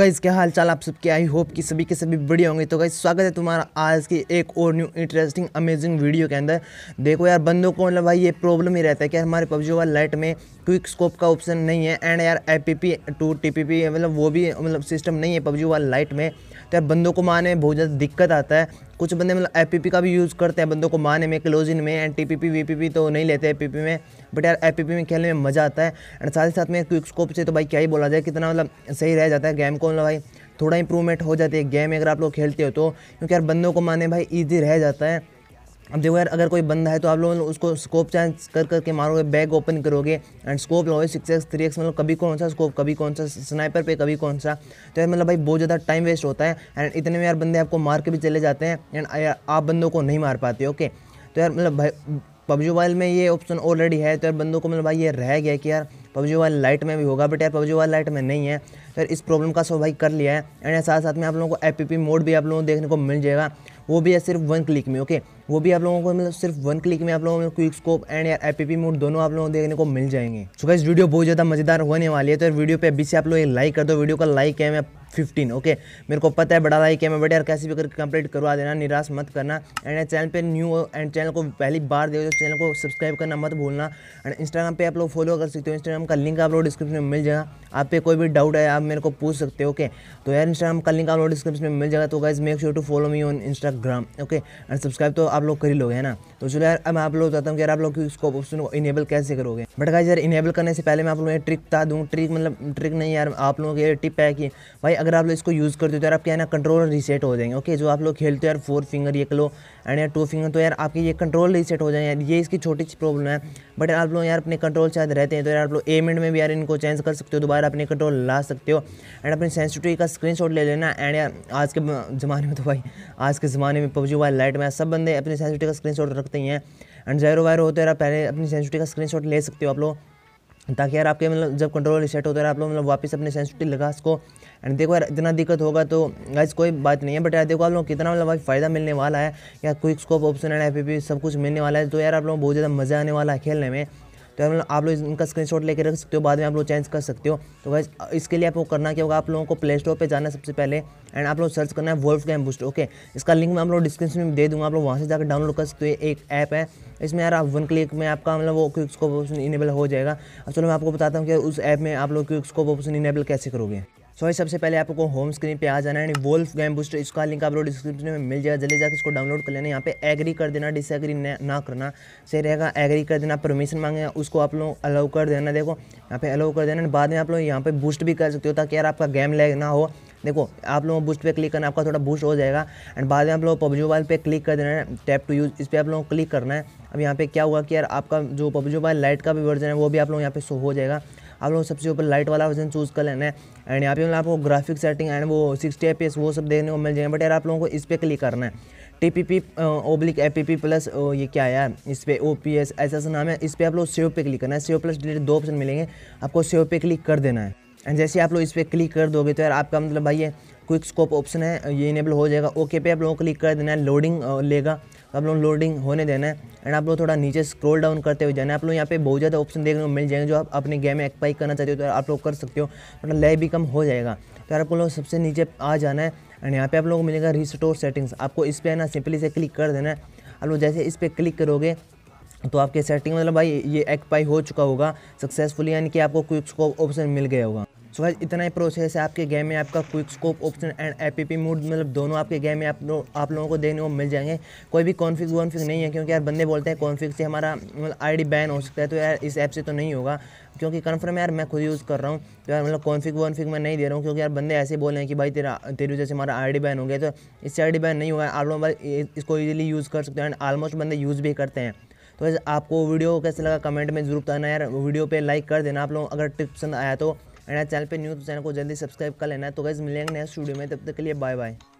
guys क्या हाल चाल आप सबके आई होप कि सभी के सभी बड़े होंगे तो गाइज स्वागत है तुम्हारा आज की एक और न्यू इंटरेस्टिंग अमेजिंग वीडियो के अंदर देखो यार बंदों को मतलब भाई ये प्रॉब्लम ही रहता है कि हमारे पबजी वाला लाइट में क्विक स्कोप का ऑप्शन नहीं है एंड यार I P P to T P P मतलब वो भी मतलब सिस्टम नहीं है पबजी वाला लाइट में तो यार बंदों को मारने में बहुत ज़्यादा दिक्कत आता है कुछ बंदे मतलब आई पी पी का भी यूज़ करते हैं बंदों को मारने में क्लोज इन में and T P P V P P तो नहीं लेते आई पी पी में बट यार आई पी पी में खेलने में मज़ा आता है एंड साथ ही साथ में क्विक स्कोप से तो भाई क्या ही बोला जाए कितना मतलब सही रह जाता है गेम को मतलब भाई थोड़ा इंप्रूवमेंट हो जाती है गेम अगर आप लोग खेलते हो तो क्योंकि यार बंदों को मारने भाई ईजी रह जाता है अब देखो यार अगर कोई बंदा है तो आप लोग उसको स्कोप चेंज कर करके मारोगे बैग ओपन करोगे एंड स्कोप लोगे सिक्स एक्स थ्री एक्स मतलब कभी कौन सा स्कोप कभी कौन सा स्नाइपर पे कभी कौन सा तो यार मतलब भाई बहुत ज़्यादा टाइम वेस्ट होता है एंड इतने में यार बंदे आपको मार के भी चले जाते हैं एंड आप बंदों को नहीं मार पाते ओके तो यार मतलब भाई पबजी मोबाइल में ये ऑप्शन ऑलरेडी है तो यार बंदों को मतलब भाई ये रह गया कि यार पबजी वाले लाइट में भी होगा बट यार पबजी वाले लाइट में नहीं है तो इस प्रॉब्लम का सोवाई कर लिया है एंड साथ साथ में आप लोगों को एपीपी मोड भी आप लोगों को देखने को मिल जाएगा वो भी है सिर्फ वन क्लिक में ओके वो भी आप लोगों को मतलब सिर्फ वन क्लिक में आप लोगों को क्विक स्कोप एंड यार एपीपी मोड दोनों आप लोगों को देखने को मिल जाएंगे सो इस वीडियो बहुत ज़्यादा मज़ेदार होने वाली है तो वीडियो पर अभी से आप लोग लाइक कर दो वीडियो का लाइक है मैं फिफ्टीन ओके मेरे को पता है बड़ा भाई कि मैं बड़े यार कैसे भी करके कंप्लीट करवा देना निराश मत करना एंड चैनल पे न्यू एंड चैनल को पहली बार देखो तो चैनल को सब्सक्राइब करना मत भूलना एंड इंस्टाग्राम पे आप लोग फॉलो कर सकते हो इंस्टाग्राम का लिंक आप लोग डिस्क्रिप्शन में मिल जाएगा आप पे कोई भी डाउट है आप मेरे को पूछ सकते हो ओके तो यार इंस्टाग्राम का लिंक आप लोग डिस्क्रिप्शन में मिल जाएगा तो guys make sure to follow me on Instagram okay and subscribe तो आप लोग कर ही लोगे है ना तो चलो यार मैं आप लोग बताता हूँ कि यार आप लोग इसको ऑप्शन को इनेबल कैसे करोगे बट गाइज यार इनेबल करने से पहले मैं आप लोगों को ट्रिक बता दूँ ट्रिक मतलब ट्रिक नहीं यार आप लोगों की टिप है कि भाई अगर आप लोग इसको यूज़ करते हो तो यार आपके यहाँ कंट्रोल रीसेट हो जाएंगे ओके जो आप लोग खेलते हो यार फोर फिंगर ये कलो एंड यार टू फिंगर तो यार आपके ये कंट्रोल रीसेट हो जाए यार ये इसकी छोटी सी प्रॉब्लम है बट आप लोग यार अपने कंट्रोल शायद रहते हैं तो यार आप लोग एम एंड में भी यार इनको चेंज कर सकते हो दोबारा अपने कंट्रोल ला सकते हो एंड अपने सेंसिटिव का स्क्रीन ले लेना एंड यार आज के ज़माने में तो भाई आज के ज़माने में पबजी वाले लाइट में सब बंदे अपने सेंसिटिव का स्क्रीन रखते ही हैं एंड जैरो वायर होते हैं यार पहले अपनी सेंसिटिव का स्क्रीन ले सकते हो आप लोग ताकि यार आपके मतलब जब कंट्रोल रिसेट होता है आप लोग मतलब वापस अपने सेंसिटिव लगा सको एंड देखो यार इतना दिक्कत होगा तो गाइस कोई बात नहीं है बट यार देखो आप लोग कितना मतलब फ़ायदा मिलने वाला है या quick scope option and F सब कुछ मिलने वाला है तो यार आप लोगों को बहुत ज़्यादा मज़ा आने वाला है खेलने में तो आप लोग इनका स्क्रीनशॉट लेकर रख सकते हो बाद में आप लोग चेंज कर सकते हो तो वैसे इसके लिए आपको करना क्या होगा आप लोगों को प्ले स्टोर पर जाना है सबसे पहले एंड आप लोग सर्च करना है वोल्फ गैम बूस्ट ओके इसका लिंक मैं आप लोग डिस्क्रिप्शन में दे दूँगा आप लोग वहाँ से जाकर डाउनलोड कर सकते हो एक ऐप है इसमें यार आप वन क्लिक में आपका मतलब वो क्विक स्कोप ऑप्शन इनेबल हो जाएगा अब चलो मैं आपको बताता हूँ कि उस ऐप में आप लोग क्विक स्कोप ऑप्शन इनेबल कैसे करोगे सॉरी सबसे पहले आपको होम स्क्रीन पे आ जाना है वोल्फ गेम बूस्टर इसका लिंक आप लोग डिस्क्रिप्शन में मिल जाएगा जल्दी जाकर इसको डाउनलोड कर लेना यहाँ पे एग्री कर देना डिसएग्री ना करना सही रहेगा एग्री कर देना परमिशन मांगे उसको आप लोग अलाउ कर देना देखो यहाँ पे अलाउ कर देना बाद में आप लोग यहाँ पे बूस्ट भी कर सकते हो ताकि यार आपका गेम लैग ना हो देखो आप लोगों बूस्ट पे क्लिक करना आपका थोड़ा बूस्ट हो जाएगा एंड बाद में आप लोग पबजी मोबाइल पे क्लिक कर देना है टैप टू यूज़ इस पर आप लोगों को क्लिक करना है अब यहाँ पे क्या हुआ कि यार आपका जो पबजी मोबाइल लाइट का भी वर्जन है वो भी आप लोग यहाँ पे शो हो जाएगा आप लोग सबसे ऊपर लाइट वाला ऑप्शन चूज़ कर लेना है एंड यहाँ पे मतलब आपको ग्राफिक सेटिंग एंड वो सिक्सटी एफ वो सब देखने को मिल जाएंगे बट यार आप लोगों को इस पर क्लिक करना है T P P oblique A P P plus ये क्या है यार इस पर ओ पी एस ऐसा ऐसा नाम है इस पर आप लोग सेव पे क्लिक करना है सेव प्लस डिलीट दो ऑप्शन मिलेंगे आपको सेव पे क्लिक कर देना है एंड जैसे आप लोग इस पर क्लिक कर दोगे तो यार आपका मतलब भाई ये क्विक स्कोप ऑप्शन है ये इनेबल हो जाएगा ओके पे आप लोगों को क्लिक कर देना है लोडिंग लेगा तो आप लोग लोडिंग होने देना है एंड आप लोग थोड़ा नीचे स्क्रॉल डाउन करते हुए जाना है आप लोग यहाँ पे बहुत ज़्यादा ऑप्शन देखने को मिल जाएंगे जो आप अपने गेम में एक्पाई करना चाहते हो तो आप लोग कर सकते हो मतलब लय भी कम हो जाएगा तो आप लोग सबसे नीचे आ जाना है एंड यहाँ पे आप लोगों को मिलेगा रिस्टोर सेटिंग्स आपको इस पर है ना सिंपली से क्लिक कर देना है आप लोग जैसे इस पर क्लिक करोगे तो आपके सेटिंग मतलब भाई ये एक्पाई हो चुका होगा सक्सेसफुली यानी कि आपको क्विक स्कोप ऑप्शन मिल गया होगा सो गाइज इतना ही प्रोसेस है आपके गेम में आपका quick scope option and APP mode मतलब दोनों आपके गेम में आप लो, आप लोगों को देखने को मिल जाएंगे कोई भी कॉन्फ़िग वॉन्फ़िग नहीं है क्योंकि यार बंदे बोलते हैं कॉन्फ़िग से हमारा मतलब आईडी बैन हो सकता है तो यार इस ऐप से तो नहीं होगा क्योंकि कन्फर्म यार मैं खुद यूज़ कर रहा हूँ तो यार मतलब कॉन्फ़िग वॉन्फ़िग मैं नहीं दे रहा हूँ क्योंकि यार बंदे ऐसे बोल रहे हैं कि भाई तेरा तेरी वजह से हमारा आई बैन हो गया तो इससे आई बैन नहीं होगा आप लोग इसको ईजिली यूज़ कर सकते हैं एंड आलमोस्ट बंदे यूज़ भी करते हैं तो आपको वीडियो कैसे लगा कमेंट में जरूर बताना यार वीडियो पे लाइक कर देना आप लोगों अगर टिप्स पसंद आया तो एंड चैनल पे न्यूज़ तो चैनल को जल्दी सब्सक्राइब कर लेना तो गैस मिलेंगे नेक्स्ट वीडियो में तब तक के लिए बाय बाय